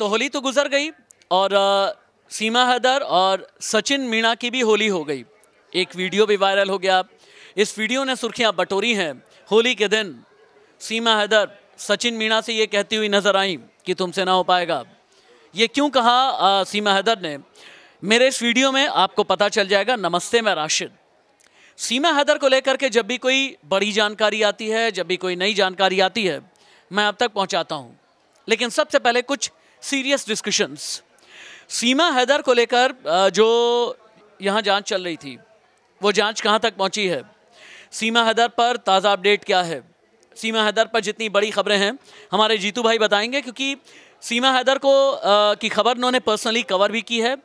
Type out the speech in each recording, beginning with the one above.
तो होली तो गुजर गई और सीमा हैदर और सचिन मीणा की भी होली हो गई एक वीडियो भी वायरल हो गया इस वीडियो ने सुर्खियां बटोरी हैं होली के दिन सीमा हैदर सचिन मीणा से ये कहती हुई नज़र आई कि तुमसे ना हो पाएगा ये क्यों कहा आ, सीमा हैदर ने मेरे इस वीडियो में आपको पता चल जाएगा नमस्ते मैं राशिद सीमा हैदर को लेकर के जब भी कोई बड़ी जानकारी आती है जब भी कोई नई जानकारी आती है मैं आप तक पहुंचाता हूं लेकिन सबसे पहले कुछ सीरियस डिस्कशंस सीमा हैदर को लेकर जो यहाँ जांच चल रही थी वो जांच कहाँ तक पहुँची है सीमा हैदर पर ताज़ा अपडेट क्या है सीमा हैदर पर जितनी बड़ी खबरें हैं हमारे जीतू भाई बताएंगे क्योंकि सीमा हैदर को आ, की खबर उन्होंने पर्सनली कवर भी की है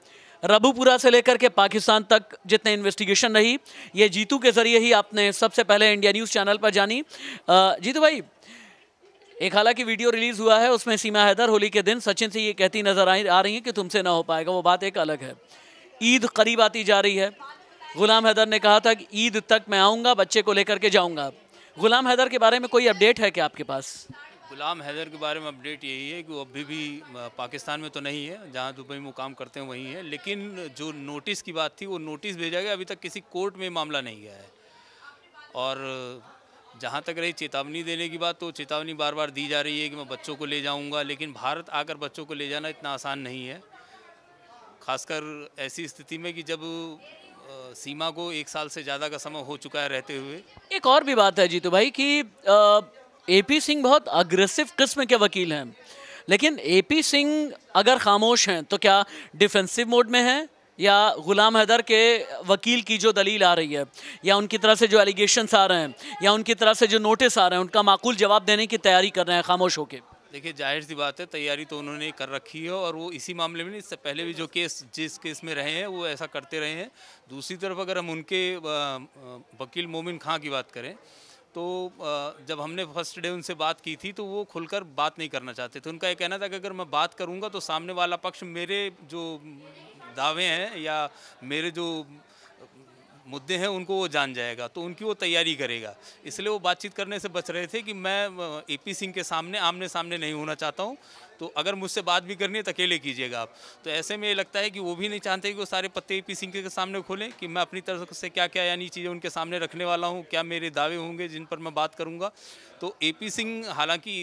रबूपुरा से लेकर के पाकिस्तान तक जितने इन्वेस्टिगेशन रही ये जीतू के ज़रिए ही आपने सबसे पहले इंडिया न्यूज़ चैनल पर जानी जीतू भाई एक हालांकि वीडियो रिलीज हुआ है उसमें सीमा हैदर होली के दिन सचिन से ये कहती नजर आई आ रही है कि तुमसे ना हो पाएगा वो बात एक अलग है ईद करीब आती जा रही है गुलाम हैदर ने कहा था कि ईद तक मैं आऊँगा बच्चे को लेकर के जाऊँगा गुलाम हैदर के बारे में कोई अपडेट है क्या आपके पास गुलाम हैदर के बारे में अपडेट यही है कि वो अभी भी पाकिस्तान में तो नहीं है जहाँ दुबई में काम करते हैं वहीं है लेकिन जो नोटिस की बात थी वो नोटिस भेजा गया अभी तक किसी कोर्ट में मामला नहीं गया है और जहाँ तक रही चेतावनी देने की बात तो चेतावनी बार बार दी जा रही है कि मैं बच्चों को ले जाऊँगा लेकिन भारत आकर बच्चों को ले जाना इतना आसान नहीं है खासकर ऐसी स्थिति में कि जब सीमा को एक साल से ज़्यादा का समय हो चुका है रहते हुए एक और भी बात है जीतू भाई कि ए पी सिंह बहुत अग्रेसिव किस्म के वकील हैं लेकिन ए पी सिंह अगर खामोश हैं तो क्या डिफेंसिव मोड में हैं या गुलाम हैदर के वकील की जो दलील आ रही है या उनकी तरफ से जो एलिगेशंस आ रहे हैं या उनकी तरफ से जो नोटिस आ रहे हैं उनका माकूल जवाब देने की तैयारी कर रहे हैं खामोश होकर देखिए जाहिर सी बात है तैयारी तो उन्होंने कर रखी है और वो इसी मामले में इससे पहले भी जो केस जिस केस में रहे हैं वो ऐसा करते रहे हैं दूसरी तरफ अगर हम उनके वकील मोमिन खां की बात करें तो जब हमने फर्स्ट डे उनसे बात की थी तो वो खुलकर बात नहीं करना चाहते थे उनका ये कहना था कि अगर मैं बात करूंगा तो सामने वाला पक्ष मेरे जो दावे हैं या मेरे जो मुद्दे हैं उनको वो जान जाएगा तो उनकी वो तैयारी करेगा इसलिए वो बातचीत करने से बच रहे थे कि मैं ए पी सिंह के सामने आमने सामने नहीं होना चाहता हूँ तो अगर मुझसे बात भी करनी है तो अकेले कीजिएगा आप तो ऐसे में ये लगता है कि वो भी नहीं चाहते कि वो सारे पत्ते ए पी सिंह के सामने खोलें कि मैं अपनी तरफ से क्या क्या यानी चीज़ें उनके सामने रखने वाला हूँ क्या मेरे दावे होंगे जिन पर मैं बात करूँगा तो ए पी सिंह हालांकि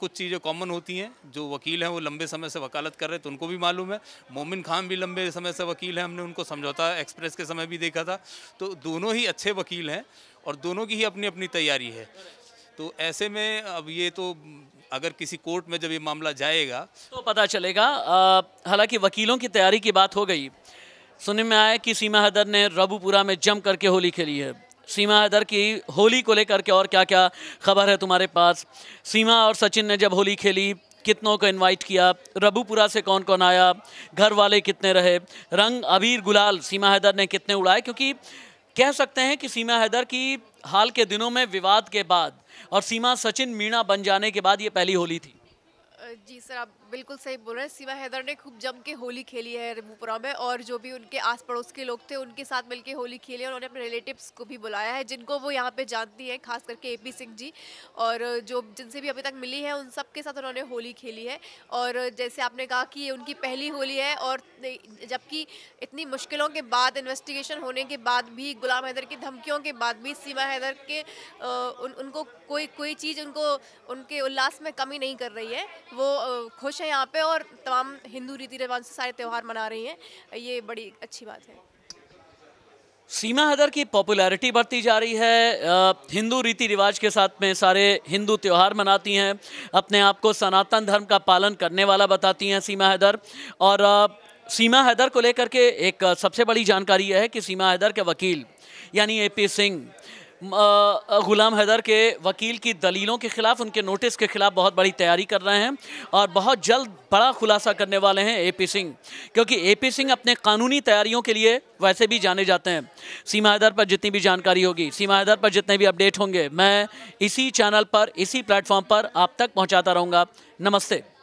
कुछ चीज़ें कॉमन होती हैं जो वकील हैं वो लंबे समय से वकालत कर रहे हैं तो उनको भी मालूम है मोमिन खान भी लंबे समय से वकील हैं हमने उनको समझौता एक्सप्रेस के समय भी देखा था तो दोनों ही अच्छे वकील हैं और दोनों की ही अपनी अपनी तैयारी है तो ऐसे में अब ये तो अगर किसी कोर्ट में जब ये मामला जाएगा तो पता चलेगा हालांकि वकीलों की तैयारी की बात हो गई सुनने में आया कि सीमा हैदर ने रबूपुरा में जम करके होली खेली है सीमा हैदर की होली को लेकर के और क्या क्या खबर है तुम्हारे पास सीमा और सचिन ने जब होली खेली कितनों को इनवाइट किया रबूपुरा से कौन कौन आया घर वाले कितने रहे रंग अबीर गुलाल सीमा हैदर ने कितने उड़ाए क्योंकि कह सकते हैं कि सीमा हैदर की हाल के दिनों में विवाद के बाद और सीमा सचिन मीणा बन जाने के बाद ये पहली होली थी जी सर आप बिल्कुल सही बोल रहे हैं सीमा हैदर ने खूब जम के होली खेली है रिमूपुरा में और जो भी उनके आस पड़ोस के लोग थे उनके साथ मिलके होली खेली और उन्होंने अपने रिलेटिव्स को भी बुलाया है जिनको वो यहाँ पे जानती हैं खास करके ए पी सिंह जी और जो जिनसे भी अभी तक मिली है उन सब के साथ उन्होंने होली खेली है और जैसे आपने कहा कि ये उनकी पहली होली है और जबकि इतनी मुश्किलों के बाद इन्वेस्टिगेशन होने के बाद भी गुलाम हैदर की धमकियों के बाद भी सीमा हैदर के उनको कोई कोई चीज़ उनको उनके उल्लास में कमी नहीं कर रही है वो खुश हैं यहाँ पे और तमाम हिंदू रीति रिवाज से सारे त्यौहार मना रही हैं ये बड़ी अच्छी बात है सीमा हैदर की पॉपुलैरिटी बढ़ती जा रही है हिंदू रीति रिवाज के साथ में सारे हिंदू त्यौहार मनाती हैं अपने आप को सनातन धर्म का पालन करने वाला बताती हैं सीमा हैदर और सीमा हैदर को लेकर के एक सबसे बड़ी जानकारी यह है कि सीमा हैदर के वकील यानी ए पी सिंह गुलाम हैदर के वकील की दलीलों के खिलाफ उनके नोटिस के खिलाफ बहुत बड़ी तैयारी कर रहे हैं और बहुत जल्द बड़ा खुलासा करने वाले हैं ए पी सिंह क्योंकि ए पी सिंह अपने कानूनी तैयारियों के लिए वैसे भी जाने जाते हैं सीमा हैदर पर जितनी भी जानकारी होगी सीमा हैदर पर जितने भी अपडेट होंगे मैं इसी चैनल पर इसी प्लेटफॉर्म पर आप तक पहुँचाता रहूँगा नमस्ते